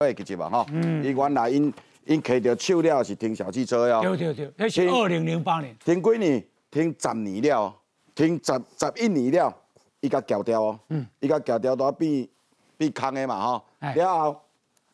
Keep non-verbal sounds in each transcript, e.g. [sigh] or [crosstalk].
会记住嘛，吼，伊原来，因，因骑着手了是停小汽车了，停，那是二零零八年，停几年？停十年了，停十十一年了，伊甲调掉哦，嗯，伊甲调掉，都变变空的嘛，吼，了后，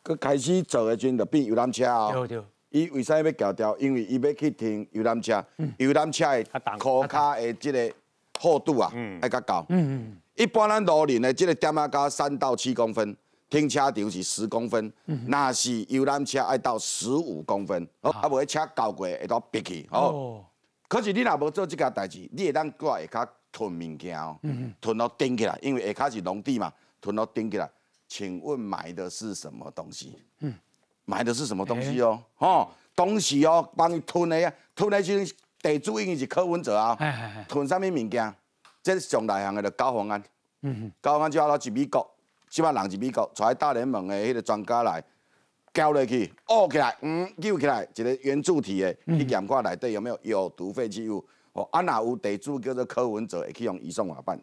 佮开始做的阵就变游览车哦。调调，伊为啥要调掉？因为伊要去停游览车，游览车的，高架的即个厚度啊，爱较高，嗯嗯，一般咱路人的这个点啊加三到七公分。停车场是十公分，那是游览车要到十五公分，哦，啊，无车高过会到别去，哦。可是你若无做即件代志，你会当过会较吞物件哦，吞到顶起来，因为下骹是农地嘛，吞到顶起来。请问买的是什么东西？嗯，买的是什么东西哦？哦，东西哦，帮你吞的呀，吞的就地主已经是柯文哲啊，吞什么物件？这上大项的就高房价，高房价主要来是美国。即嘛人是美国，坐大联盟的迄个专家来交落去，挖起来，嗯，救起来，一个圆柱体的，去验看内底有没有有毒废弃物。哦，啊若有地主叫做柯文哲会去用移送外办，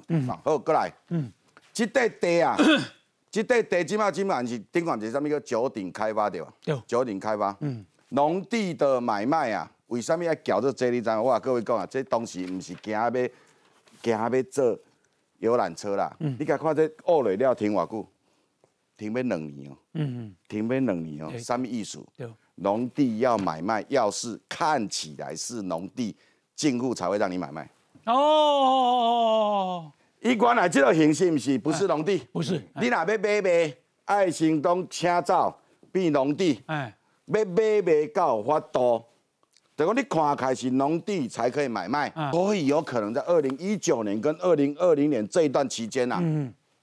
好，过来。嗯，即块地啊，即 [coughs] 块地即嘛即嘛是顶款，是啥物叫九鼎开发对有。九鼎开发。嗯。农地的买卖啊，为啥物要搞这这知桩？我甲各位讲啊，这当时毋是惊要惊要做。游览车啦，你家看这二雷了停外久？停边两年哦，嗯、停边两年哦，什么意思？农地要买卖，要是看起来是农地，进户才会让你买卖。哦，一关来这个停，是不是？不是农地，不是。你哪边买卖？爱情当请照变农地，哎，要买卖到法度。等于讲你看开是农地才可以买卖，所以有可能在二零一九年跟二零二零年这一段期间呐，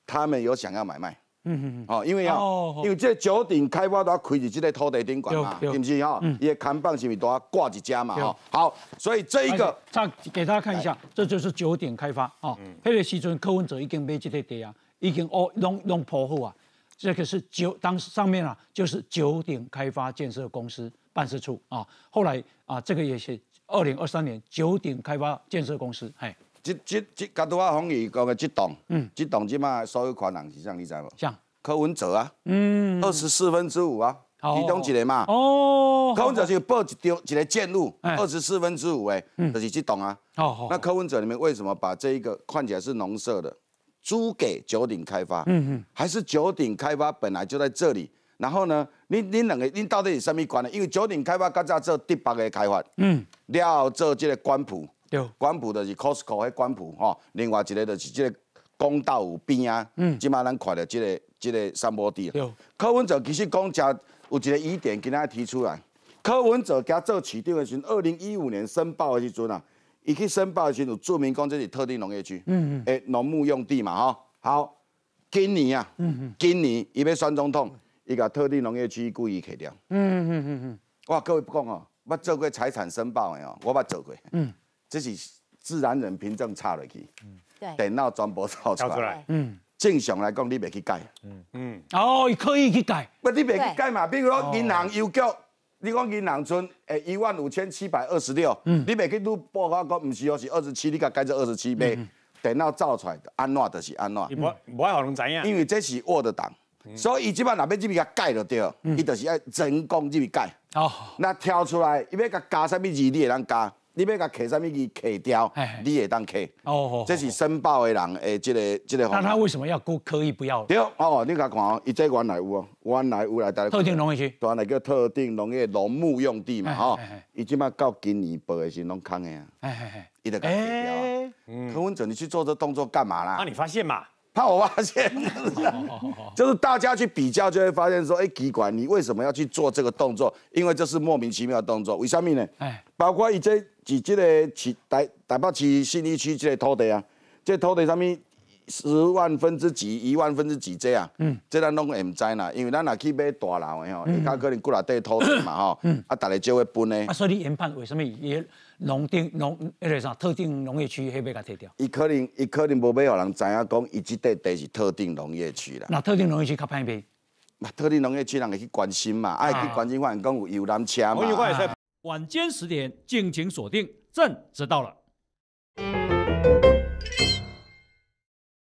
他们有想要买卖，嗯哼，哦，因为啊，因为这九鼎开发都要开起这个土地顶管嘛，是不是哈？伊的扛棒是都要挂一家嘛？哈，好，所以这一个，他给大家看一下，这就是九鼎开发啊，迄个时阵柯文哲已经买这个地啊，已经哦弄弄婆户啊。这个是九，当时上面啊，就是九鼎开发建设公司办事处啊。后来啊，这个也是二零二三年九鼎开发建设公司。哎，这这这，刚才我方宇讲的这栋，嗯，这栋即马所有款人是谁？你知无？像柯文哲啊，嗯，二十四分之五啊，其中几人嘛？哦，柯文哲就报一丢一个建路，二十四分之五诶，就是这栋啊。哦，那柯文哲里面为什么把这一个看起来是农舍的？租给九鼎开发，嗯哼，还是九鼎开发本来就在这里，然后呢，你你两个，你到底是什么关呢？因为九鼎开发刚才做第八个开发，嗯，了做这个关埔，有，关埔就是 Costco 迄关埔，吼，另外一个就是这个公道有边啊，嗯，即马咱看到这个这个三坡地，有，柯文哲其实讲正有一个疑点，今家提出来，柯文哲他做市长的时，二零一五年申报的时尊啊。伊去申报的时候，住民公就是特定农业区，嗯嗯，诶，农牧用地嘛，哈，好，今年啊，嗯嗯，今年伊要酸总统，伊甲特定农业区故意砍掉。嗯嗯嗯嗯，哇，各位不讲哦，我做过财产申报的哦，我捌做过。嗯，这是自然人凭证插落去，嗯，对，电脑转薄抄出来，嗯，正常来讲你袂去改，嗯，嗯。哦，可以去改，不，你袂去改嘛，比如银行邮局、你讲伊农村，诶，一万五千七百二十六，你每去都报告讲，唔是哦，是二十七，你甲改做二十七未？电脑造出来的，安怎著是安怎？无无好能知影。因为这是我的党，所以伊即摆那边即边甲改就对，伊就是爱人工即边改。哦。那挑出来，伊要甲加啥物字，你会通加？你要佮佮甚物刻掉，你会当刻。哦，这是申报的人诶，这个这个。那他为什么要估可以不要？对，哦，你甲看哦，伊这原来有哦，原来有来，特定农业区。原来叫特定农业农牧用地嘛，吼，伊即马到今年报的时，拢空诶啊，伊得佮佮掉。柯文哲，你去做这动作干嘛啦？那你发现嘛？怕我发现，就是大家去比较就会发现说，哎，奇怪，你为什么要去做这个动作？因为这是莫名其妙的动作。为什么呢？哎，包括几这，个市大台北市新义区这个土地啊，即土地上面。十万分之几、一万分之几这样，嗯，这咱拢会唔知啦，因为咱也去买大楼的吼，伊可能过来地投资嘛吼，啊，大家就会分的。啊，所以你研判为什么农定农，那个啥特定农业区要被佮拆掉？伊可能，伊可能无要人知影讲，伊即块地是特定农业区啦。那特定农业区较偏僻？那特定农业区人会去关心嘛，爱去关心话，讲有游览车嘛。晚间十点，敬请锁定，朕知道了。